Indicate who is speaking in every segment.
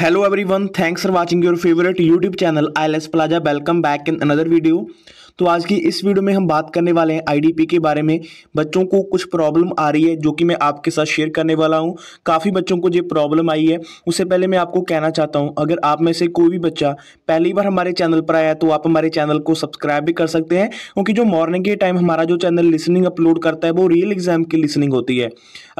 Speaker 1: hello everyone thanks for watching your favorite youtube channel ils plaza welcome back in another video तो आज की इस video में हम बात करने वाले हैं आईडीपी के बारे में बच्चों को कुछ प्रॉब्लम आ रही है जो कि मैं आपके साथ शेयर करने वाला हूँ काफ़ी बच्चों को जो प्रॉब्लम आई है उससे पहले मैं आपको कहना चाहता हूं अगर आप में से कोई भी बच्चा पहली बार हमारे चैनल पर आया तो आप हमारे चैनल को सब्सक्राइब भी कर सकते हैं क्योंकि जो मॉर्निंग के टाइम हमारा जो चैनल लिसनिंग अपलोड करता है वो रियल एग्जाम की लिसनिंग होती है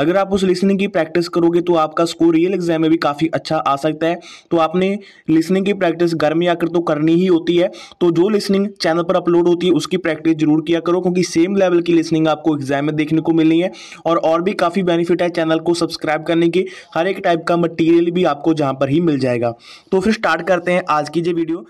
Speaker 1: अगर आप उस लिसनिंग की प्रैक्टिस करोगे तो आपका स्कोर रियल एग्जाम में भी काफ़ी अच्छा आ सकता है तो आपने लिसनिंग की प्रैक्टिस घर में आकर तो करनी ही होती है तो जो लिसनिंग चैनल पर अपलोड होती है उसकी प्रैक्टिस जरूर किया करो क्योंकि सेम लेवल की लिसनिंग आपको एग्जाम में देखने को मिलनी है और और भी काफ़ी बेनिफिट है चैनल को सब्सक्राइब करने की हर एक टाइप का मटीरियल भी आपको जहाँ पर ही मिल जाएगा तो फिर स्टार्ट करते हैं आज की ये वीडियो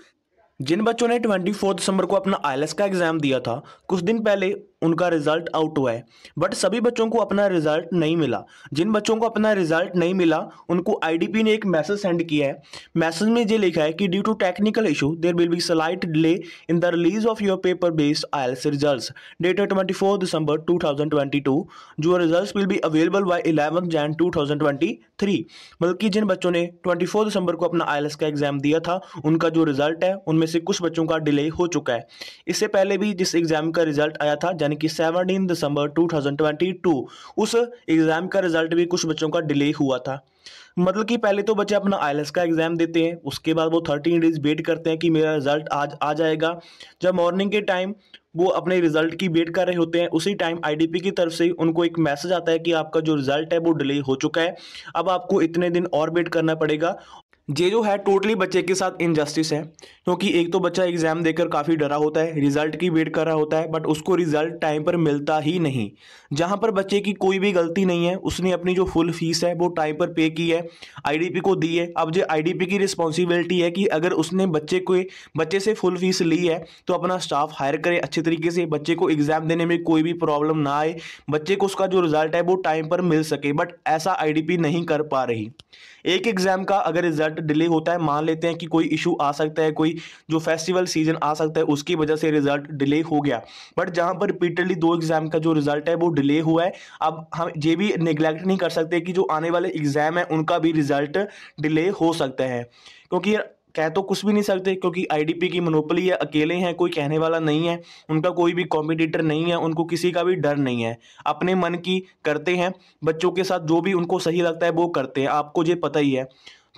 Speaker 1: जिन बच्चों ने 24 दिसंबर को अपना आई का एग्ज़ाम दिया था कुछ दिन पहले उनका रिजल्ट आउट हुआ है बट सभी बच्चों को अपना रिजल्ट नहीं मिला जिन बच्चों को अपना रिजल्ट नहीं मिला उनको आईडीपी ने एक मैसेज सेंड किया है मैसेज में ये लिखा है कि due to technical issue there will be slight delay in the release of your paper based IELTS results dated twenty four December two thousand twenty two जो result will be available by eleven Jan two thousand twenty three बल्कि जिन बच्चों ने twenty four दिसंबर को अपना आई का exam दिया था उनका जो रिजल्ट है उनमें से कुछ बच्चों का डिले हो चुका है इससे पहले भी जिस एग्जाम का रिजल्ट आया था यानी कि सेवनटीन दिसंबर 2022 उस एग्ज़ाम का रिजल्ट भी कुछ बच्चों का डिले हुआ था मतलब कि पहले तो बच्चे अपना आई का एग्ज़ाम देते हैं उसके बाद वो थर्टीन डेज वेट करते हैं कि मेरा रिजल्ट आज आ जाएगा जब मॉर्निंग के टाइम वो अपने रिजल्ट की वेट कर रहे होते हैं उसी टाइम आईडीपी की तरफ से उनको एक मैसेज आता है कि आपका जो रिजल्ट है वो डिले हो चुका है अब आपको इतने दिन और वेट करना पड़ेगा ये जो है टोटली बच्चे के साथ इनजस्टिस है क्योंकि एक तो बच्चा एग्ज़ाम देकर काफ़ी डरा होता है रिजल्ट की वेट कर रहा होता है बट उसको रिजल्ट टाइम पर मिलता ही नहीं जहां पर बच्चे की कोई भी गलती नहीं है उसने अपनी जो फुल फीस है वो टाइम पर पे की है आईडीपी को दी है अब जो आईडीपी की रिस्पॉन्सिबिलिटी है कि अगर उसने बच्चे को बच्चे से फुल फीस ली है तो अपना स्टाफ हायर करे अच्छे तरीके से बच्चे को एग्ज़ाम देने में कोई भी प्रॉब्लम ना आए बच्चे को उसका जो रिजल्ट है वो टाइम पर मिल सके बट ऐसा आई नहीं कर पा रही एक एग्ज़ाम का अगर रिजल्ट फ्लड डिले होता है मान लेते हैं कि कोई इशू आ सकता है कोई जो फेस्टिवल सीजन आ सकता है उसकी वजह से रिजल्ट डिले हो गया बट जहाँ पर रिपीटेडली दो एग्जाम का जो रिजल्ट है वो डिले हुआ है अब हम ये भी निगलेक्ट नहीं कर सकते कि जो आने वाले एग्जाम है उनका भी रिजल्ट डिले हो सकता है क्योंकि कह तो कुछ भी नहीं सकते क्योंकि आईडीपी की मनोपली है अकेले हैं कोई कहने वाला नहीं है उनका कोई भी कॉम्पिटिटर नहीं है उनको किसी का भी डर नहीं है अपने मन की करते हैं बच्चों के साथ जो भी उनको सही लगता है वो करते हैं आपको ये पता ही है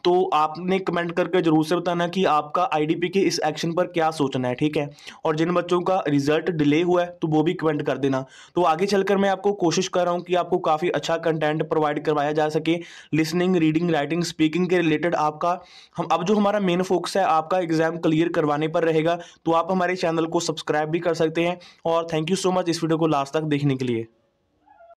Speaker 1: तो आपने कमेंट करके ज़रूर से बताना कि आपका आईडीपी के इस एक्शन पर क्या सोचना है ठीक है और जिन बच्चों का रिजल्ट डिले हुआ है तो वो भी कमेंट कर देना तो आगे चलकर मैं आपको कोशिश कर रहा हूँ कि आपको काफ़ी अच्छा कंटेंट प्रोवाइड करवाया जा सके लिसनिंग रीडिंग राइटिंग स्पीकिंग के रिलेटेड आपका हम अब जो हमारा मेन फोकस है आपका एग्जाम क्लियर करवाने पर रहेगा तो आप हमारे चैनल को सब्सक्राइब भी कर सकते हैं और थैंक यू सो मच इस वीडियो को लास्ट तक देखने के लिए